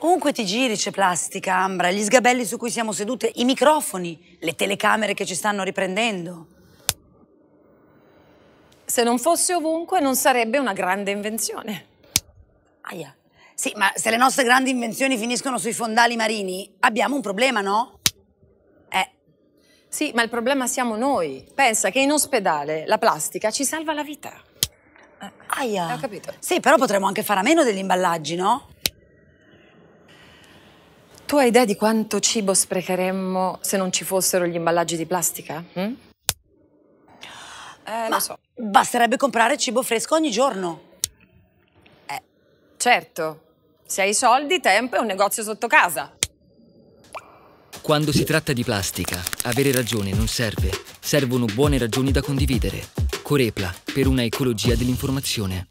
Ovunque ti giri c'è plastica, Ambra, gli sgabelli su cui siamo sedute, i microfoni, le telecamere che ci stanno riprendendo. Se non fosse ovunque non sarebbe una grande invenzione. Aia. Sì, ma se le nostre grandi invenzioni finiscono sui fondali marini, abbiamo un problema, no? Eh. Sì, ma il problema siamo noi. Pensa che in ospedale la plastica ci salva la vita. Aia. Eh, ho capito. Sì, però potremmo anche fare a meno degli imballaggi, no? Tu hai idea di quanto cibo sprecheremmo se non ci fossero gli imballaggi di plastica? Hm? Eh, lo so. Basterebbe comprare cibo fresco ogni giorno. Eh, certo. Se hai soldi, tempo e un negozio sotto casa. Quando si tratta di plastica, avere ragione non serve. Servono buone ragioni da condividere. Corepla, per una ecologia dell'informazione.